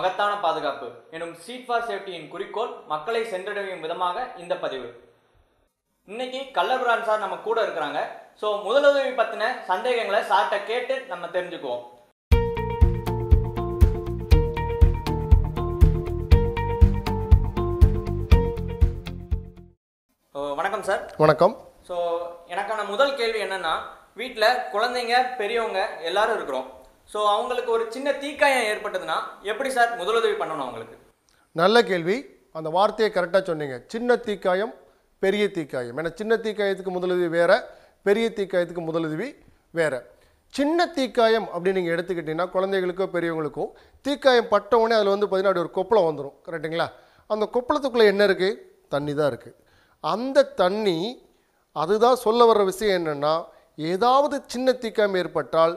மகத்தான பாதுகாப்பு எனும் சீட் ஃபார் சேஃப்டியின் குறிக்கோள் மக்களை சென்றடையும் விதமாக இந்த பதிவு இன்னைக்கு கள்ளபுரான் சார் நம்ம கூட இருக்கிறாங்க ஸோ முதலுதவி பற்றின சந்தேகங்களை சார்கிட்ட கேட்டு நம்ம தெரிஞ்சுக்குவோம் வணக்கம் சார் வணக்கம் ஸோ எனக்கான முதல் கேள்வி என்னன்னா வீட்டில் குழந்தைங்க பெரியவங்க எல்லாரும் இருக்கிறோம் ஸோ அவங்களுக்கு ஒரு சின்ன தீக்காயம் ஏற்பட்டதுன்னா எப்படி சார் முதலுதவி பண்ணணும் அவங்களுக்கு நல்ல கேள்வி அந்த வார்த்தையை கரெக்டாக சொன்னீங்க சின்ன தீக்காயம் பெரிய தீக்காயம் ஏன்னா சின்ன தீக்காயத்துக்கு முதலுதவி வேறு பெரிய தீக்காயத்துக்கு முதலுதவி வேறு சின்ன தீக்காயம் அப்படின்னு நீங்கள் எடுத்துக்கிட்டிங்கன்னா குழந்தைகளுக்கோ பெரியவங்களுக்கோ தீக்காயம் பட்டவுடனே அதில் வந்து பார்த்திங்கன்னா அப்படி ஒரு கொப்பளம் வந்துடும் கரெக்டுங்களா அந்த கொப்பளத்துக்குள்ளே என்ன இருக்குது தண்ணி தான் இருக்குது அந்த தண்ணி அதுதான் சொல்ல வர்ற விஷயம் என்னென்னா ஏதாவது சின்ன தீக்காயம் ஏற்பட்டால்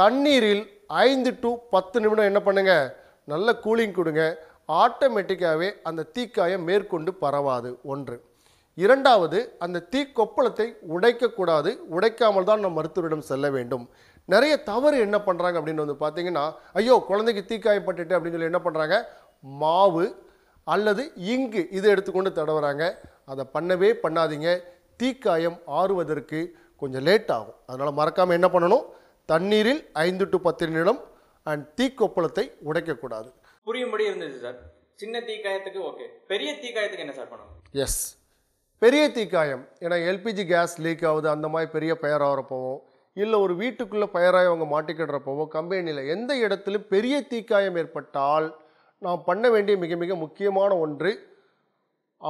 தண்ணீரில் ஐந்து டு பத்து நிமிடம் என்ன பண்ணுங்கள் நல்ல கூலிங் கொடுங்க ஆட்டோமேட்டிக்காகவே அந்த தீக்காயம் மேற்கொண்டு பரவாது ஒன்று இரண்டாவது அந்த தீக்கொப்பளத்தை உடைக்கக்கூடாது உடைக்காமல் தான் நம் மருத்துவரிடம் செல்ல வேண்டும் நிறைய தவறு என்ன பண்ணுறாங்க அப்படின்னு வந்து பார்த்தீங்கன்னா ஐயோ குழந்தைக்கு தீக்காயம் பட்டுட்டு அப்படின்னு சொல்லி என்ன பண்ணுறாங்க மாவு அல்லது இங்கு இதை எடுத்துக்கொண்டு தடவுறாங்க அதை பண்ணவே பண்ணாதீங்க தீக்காயம் ஆறுவதற்கு கொஞ்சம் லேட் ஆகும் அதனால் மறக்காமல் என்ன பண்ணணும் தண்ணீரில் ஐந்து டு பத்து நிமிடம் அண்ட் தீக்கொப்பளத்தை உடைக்கக்கூடாது புரியும்படி இருந்துச்சு சார் சின்ன தீக்காயத்துக்கு ஓகே பெரிய தீக்காயத்துக்கு என்ன சார் பண்ணணும் எஸ் பெரிய தீக்காயம் ஏன்னா எல்பிஜி கேஸ் லீக் ஆகுது அந்த மாதிரி பெரிய ஆகிறப்போவோ இல்லை ஒரு வீட்டுக்குள்ளே பெயராக அவங்க மாட்டிக்கிடுறப்போவோ கம்பெனியில் எந்த இடத்துலையும் பெரிய தீக்காயம் ஏற்பட்டால் நாம் பண்ண வேண்டிய மிக மிக முக்கியமான ஒன்று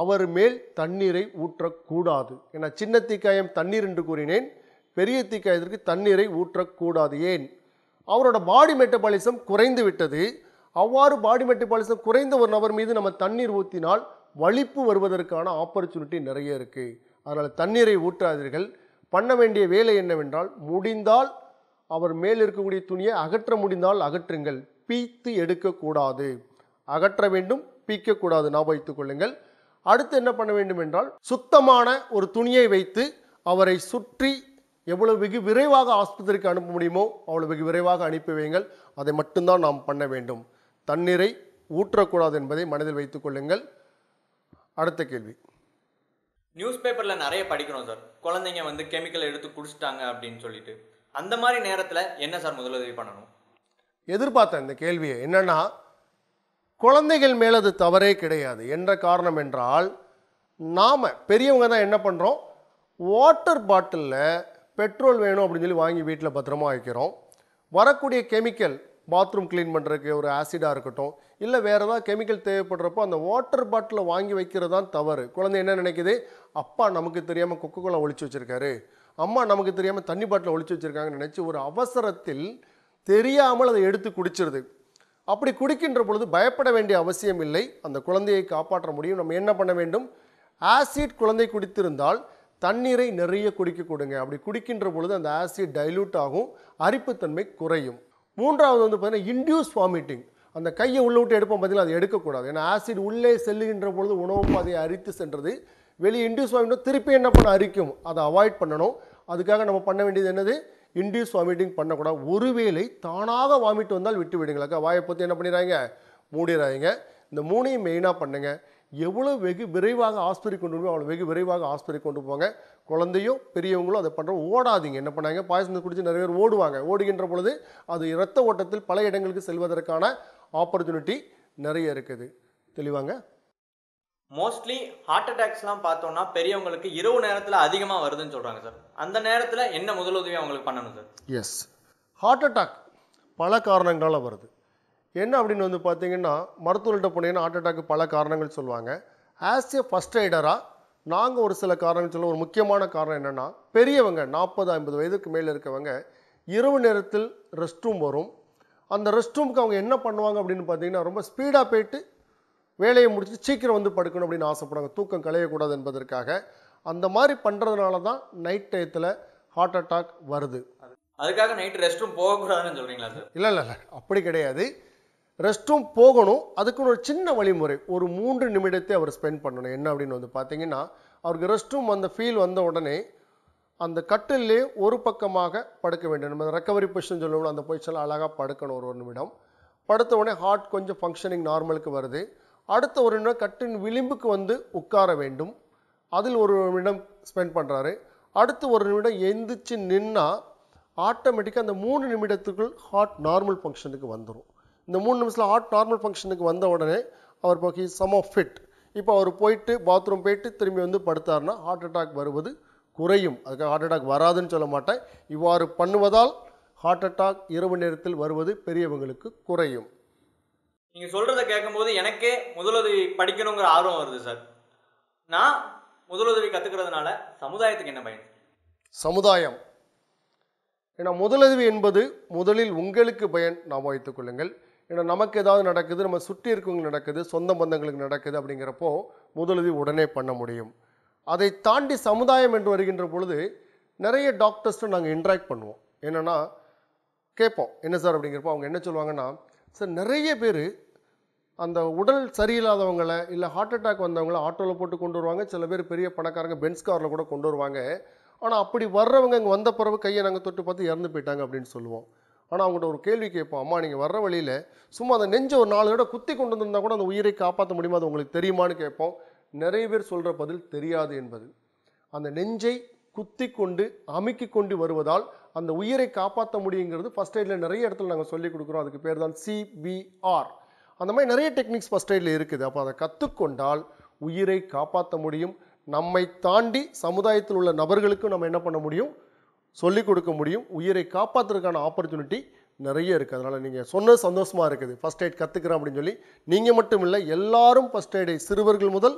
அவர் மேல் தண்ணீரை ஊற்றக்கூடாது ஏன்னா சின்ன தீக்காயம் தண்ணீர் என்று கூறினேன் பெரிய தீக்காயத்திற்கு தண்ணீரை ஊற்றக்கூடாது ஏன் அவரோட பாடி மெட்டபாலிசம் குறைந்து விட்டது அவ்வாறு பாடி மெட்டபாலிசம் குறைந்த ஒரு நபர் மீது நம்ம தண்ணீர் ஊற்றினால் வலிப்பு வருவதற்கான ஆப்பர்ச்சுனிட்டி நிறைய இருக்குது அதனால் தண்ணீரை ஊற்றாதீர்கள் பண்ண வேண்டிய வேலை என்னவென்றால் முடிந்தால் அவர் மேல் இருக்கக்கூடிய துணியை அகற்ற முடிந்தால் அகற்றுங்கள் பீத்து எடுக்கக்கூடாது அகற்ற வேண்டும் பீக்கக்கூடாது நான் வைத்துக் கொள்ளுங்கள் அடுத்து என்ன பண்ண வேண்டும் என்றால் சுத்தமான ஒரு துணியை வைத்து அவரை சுற்றி எவ்வளவு வெகு விரைவாக ஆஸ்பத்திரிக்கு அனுப்ப முடியுமோ அவ்வளோ வெகு விரைவாக அனுப்பி வையுங்கள் அதை மட்டும்தான் நாம் பண்ண வேண்டும் தண்ணீரை ஊற்றக்கூடாது என்பதை மனதில் வைத்துக் கொள்ளுங்கள் அடுத்த கேள்வி நியூஸ் பேப்பரில் நிறைய படிக்கிறோம் சார் குழந்தைங்க வந்து கெமிக்கல் எடுத்து குடிச்சிட்டாங்க அப்படின்னு சொல்லிட்டு அந்த மாதிரி நேரத்தில் என்ன சார் முதலுதவி பண்ணணும் எதிர்பார்த்தேன் இந்த கேள்வியை என்னென்னா குழந்தைகள் மேலே அது தவறே கிடையாது என்ற காரணம் என்றால் நாம் பெரியவங்க தான் என்ன பண்ணுறோம் வாட்டர் பாட்டிலில் பெட்ரோல் வேணும் அப்படின்னு சொல்லி வாங்கி வீட்டில் பத்திரமா வைக்கிறோம் வரக்கூடிய கெமிக்கல் பாத்ரூம் க்ளீன் பண்ணுறதுக்கு ஒரு ஆசிடாக இருக்கட்டும் இல்லை வேறு ஏதாவது கெமிக்கல் தேவைப்படுறப்போ அந்த வாட்டர் பாட்டிலை வாங்கி வைக்கிறது தான் தவறு குழந்தை என்ன நினைக்குது அப்பா நமக்கு தெரியாமல் குக்கு குளம் ஒழிச்சு வச்சுருக்காரு அம்மா நமக்கு தெரியாமல் தண்ணி பாட்டில் ஒழிச்சு வச்சுருக்காங்கன்னு நினச்சி ஒரு அவசரத்தில் தெரியாமல் அதை எடுத்து குடிச்சிருது அப்படி குடிக்கின்ற பொழுது பயப்பட வேண்டிய அவசியம் இல்லை அந்த குழந்தையை காப்பாற்ற முடியும் நம்ம என்ன பண்ண வேண்டும் ஆசிட் குழந்தை குடித்திருந்தால் தண்ணீரை நிறைய குடிக்க கொடுங்க அப்படி குடிக்கின்ற பொழுது அந்த ஆசிட் டைல்யூட் ஆகும் அரிப்புத்தன்மை குறையும் மூன்றாவது வந்து பார்த்தீங்கன்னா இன்டியூஸ் வாமிட்டிங் அந்த கையை உள்ளே விட்டு எடுப்போம் பார்த்தீங்கன்னா அது எடுக்கக்கூடாது ஏன்னா ஆசிட் உள்ளே செல்லுகின்ற பொழுது உணவு பாதையை அரித்து சென்றது வெளியே இன்டியூஸ் வாமிட்டும் திருப்பி என்ன பண்ண அரிக்கும் அதை அவாய்ட் பண்ணணும் அதுக்காக நம்ம பண்ண வேண்டியது என்னது இன்டியூஸ் வாமிட்டிங் பண்ணக்கூடாது ஒருவேளை தானாக வாமிட் வந்தால் விட்டு விடுங்களாக்கா வாயை பற்றி என்ன பண்ணிடுறாங்க மூடிடுறாங்க இந்த மூணையும் மெயினாக பண்ணுங்கள் எவ்வளோ வெகு விரைவாக ஆஸ்பத்திரி கொண்டு போய் அவ்வளோ வெகு விரைவாக ஆஸ்பத்திரி கொண்டு போவாங்க குழந்தையும் பெரியவங்களும் அதை பண்ணுற ஓடாதீங்க என்ன பண்ணாங்க பாயசத்தை குடித்து நிறைய பேர் ஓடுவாங்க ஓடுகின்ற பொழுது அது இரத்த ஓட்டத்தில் பல இடங்களுக்கு செல்வதற்கான ஆப்பர்ச்சுனிட்டி நிறைய இருக்குது தெளிவாங்க மோஸ்ட்லி ஹார்ட் அட்டாக்ஸ்லாம் பார்த்தோம்னா பெரியவங்களுக்கு இரவு நேரத்தில் அதிகமாக வருதுன்னு சொல்கிறாங்க சார் அந்த நேரத்தில் என்ன முதலுதவி அவங்களுக்கு பண்ணணும் சார் எஸ் ஹார்ட் அட்டாக் பல காரணங்களால் வருது என்ன அப்படின்னு வந்து பார்த்தீங்கன்னா மருத்துவர்கிட்ட போனீங்கன்னா ஹார்ட் அட்டாக்கு பல காரணங்கள் சொல்லுவாங்க ஆஸ் ஏ ஃபஸ்ட் எய்டராக நாங்கள் ஒரு சில காரணங்கள் சொல்ல ஒரு முக்கியமான காரணம் என்னென்னா பெரியவங்க நாற்பது ஐம்பது வயதுக்கு மேலே இருக்கவங்க இரவு நேரத்தில் ரெஸ்ட் ரூம் வரும் அந்த ரெஸ்ட் ரூமுக்கு அவங்க என்ன பண்ணுவாங்க அப்படின்னு பார்த்தீங்கன்னா ரொம்ப ஸ்பீடாக போயிட்டு வேலையை முடிச்சு சீக்கிரம் வந்து படுக்கணும் அப்படின்னு ஆசைப்படுவாங்க தூக்கம் களையக்கூடாது என்பதற்காக அந்த மாதிரி பண்ணுறதுனால தான் நைட் டயத்தில் ஹார்ட் அட்டாக் வருது அதுக்காக நைட்டு ரெஸ்ட் ரூம் போகக்கூடாதுன்னு சொல்கிறீங்களா சார் இல்லை இல்லை இல்லை அப்படி கிடையாது ரெஸ்ட் ரூம் போகணும் அதுக்குன்னு ஒரு சின்ன வழிமுறை ஒரு மூன்று நிமிடத்தை அவர் ஸ்பெண்ட் பண்ணணும் என்ன அப்படின்னு வந்து பார்த்தீங்கன்னா அவருக்கு ரெஸ்ட் ரூம் அந்த ஃபீல் வந்த உடனே அந்த கட்டிலே ஒரு பக்கமாக படுக்க வேண்டும் நம்ம ரெக்கவரி பொசிஷன் சொல்லணும் அந்த பொசிஷனில் அழகாக படுக்கணும் ஒரு ஒரு நிமிடம் படுத்த உடனே ஹார்ட் கொஞ்சம் ஃபங்க்ஷனிங் நார்மலுக்கு வருது அடுத்த ஒரு நிமிடம் கட்டின் விளிம்புக்கு வந்து உட்கார வேண்டும் அதில் ஒரு நிமிடம் ஸ்பெண்ட் பண்ணுறாரு அடுத்து ஒரு நிமிடம் எந்திரிச்சு நின்னால் ஆட்டோமேட்டிக்காக அந்த மூணு நிமிடத்துக்குள் ஹார்ட் நார்மல் ஃபங்க்ஷனுக்கு வந்துடும் இந்த மூணு நிமிஷத்தில் ஹார்ட் நார்மல் ஃபங்க்ஷனுக்கு வந்த உடனே அவர் இப்போ சம் ஆஃப் ஃபிட் இப்போ அவர் போயிட்டு பாத்ரூம் போயிட்டு திரும்பி வந்து படுத்தார்னா ஹார்ட் அட்டாக் வருவது குறையும் அதுக்காக ஹார்ட் அட்டாக் வராதுன்னு சொல்ல மாட்டேன் இவ்வாறு பண்ணுவதால் ஹார்ட் அட்டாக் இரவு நேரத்தில் வருவது பெரியவங்களுக்கு குறையும் நீங்கள் சொல்கிறத கேட்கும்போது எனக்கே முதலுதவி படிக்கணுங்கிற ஆர்வம் வருது சார் நான் முதலுதவி கற்றுக்கிறதுனால சமுதாயத்துக்கு என்ன பயன் சமுதாயம் ஏன்னா முதலுதவி என்பது முதலில் உங்களுக்கு பயன் ஞாபகம் வைத்துக் கொள்ளுங்கள் ஏன்னா நமக்கு ஏதாவது நடக்குது நம்ம சுற்றி இருக்கவங்களுக்கு நடக்குது சொந்த பந்தங்களுக்கு நடக்குது அப்படிங்கிறப்போ முதலுதவி உடனே பண்ண முடியும் அதை தாண்டி சமுதாயம் என்று வருகின்ற பொழுது நிறைய டாக்டர்ஸும் நாங்கள் இன்ட்ராக்ட் பண்ணுவோம் என்னென்னா கேட்போம் என்ன சார் அப்படிங்கிறப்போ அவங்க என்ன சொல்லுவாங்கன்னா சார் நிறைய பேர் அந்த உடல் சரியில்லாதவங்களை இல்லை ஹார்ட் அட்டாக் வந்தவங்கள ஆட்டோவில் போட்டு கொண்டு வருவாங்க சில பேர் பெரிய பணக்காரங்க பென்ஸ் காரில் கூட கொண்டு வருவாங்க ஆனால் அப்படி வர்றவங்க இங்கே வந்த பிறகு கையை நாங்கள் தொட்டு பார்த்து இறந்து போயிட்டாங்க அப்படின்னு சொல்லுவோம் ஆனால் அவங்கள்ட்ட ஒரு கேள்வி கேட்போம் அம்மா நீங்கள் வர்ற வழியில் சும்மா அதை நெஞ்ச ஒரு நாலு தடவை குத்தி கொண்டு வந்திருந்தால் கூட அந்த உயிரை காப்பாற்ற முடியுமா அது உங்களுக்கு தெரியுமான்னு கேட்போம் நிறைய பேர் சொல்கிற பதில் தெரியாது என்பது அந்த நெஞ்சை குத்தி கொண்டு அமுக்கி கொண்டு வருவதால் அந்த உயிரை காப்பாற்ற முடியுங்கிறது ஃபஸ்ட் எய்டில் நிறைய இடத்துல நாங்கள் சொல்லிக் கொடுக்குறோம் அதுக்கு பேர் தான் சிபிஆர் அந்த மாதிரி நிறைய டெக்னிக்ஸ் ஃபஸ்ட் எய்டில் இருக்குது அப்போ அதை கற்றுக்கொண்டால் உயிரை காப்பாற்ற முடியும் நம்மை தாண்டி சமுதாயத்தில் உள்ள நபர்களுக்கும் நம்ம என்ன பண்ண முடியும் சொல்லிக் கொடுக்க முடியும் உயிரை காப்பாற்றுறதுக்கான ஆப்பர்ச்சுனிட்டி நிறைய இருக்குது அதனால் நீங்கள் சொன்ன சந்தோஷமாக இருக்குது ஃபஸ்ட் எய்ட் கற்றுக்கிறேன் அப்படின்னு சொல்லி நீங்கள் மட்டும் இல்லை எல்லாரும் ஃபஸ்ட் எய்டை சிறுவர்கள் முதல்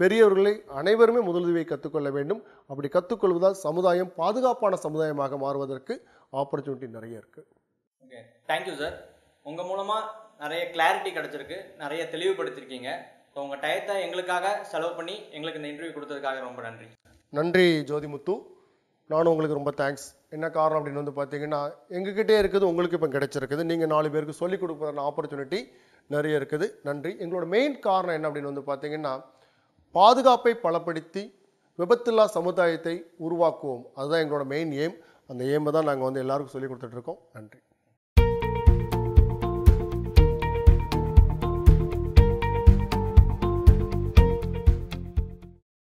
பெரியவர்களை அனைவருமே முதலுதவியை கற்றுக்கொள்ள வேண்டும் அப்படி கற்றுக்கொள்வதால் சமுதாயம் பாதுகாப்பான சமுதாயமாக மாறுவதற்கு ஆப்பர்ச்சுனிட்டி நிறைய இருக்குது ஓகே தேங்க்யூ சார் உங்கள் மூலமாக நிறைய கிளாரிட்டி கிடச்சிருக்கு நிறைய தெளிவுபடுத்திருக்கீங்க ஸோ உங்கள் டயத்தை எங்களுக்காக செலவு பண்ணி எங்களுக்கு இந்த இன்டர்வியூ கொடுத்ததுக்காக ரொம்ப நன்றி நன்றி ஜோதிமுத்து நானும் உங்களுக்கு ரொம்ப தேங்க்ஸ் என்ன காரணம் அப்படின்னு வந்து பார்த்தீங்கன்னா எங்ககிட்டே இருக்குது உங்களுக்கு இப்போ கிடச்சிருக்குது நீங்கள் நாலு பேருக்கு சொல்லிக் கொடுக்குற ஆப்பர்ச்சுனிட்டி நிறைய இருக்குது நன்றி எங்களோட மெயின் காரணம் என்ன அப்படின்னு வந்து பார்த்தீங்கன்னா பாதுகாப்பை பலப்படுத்தி விபத்தில்லா சமுதாயத்தை உருவாக்குவோம் அதுதான் எங்களோட மெயின் எய்ம் அந்த எய்மை தான் நாங்கள் வந்து எல்லாருக்கும் சொல்லிக் கொடுத்துட்ருக்கோம் நன்றி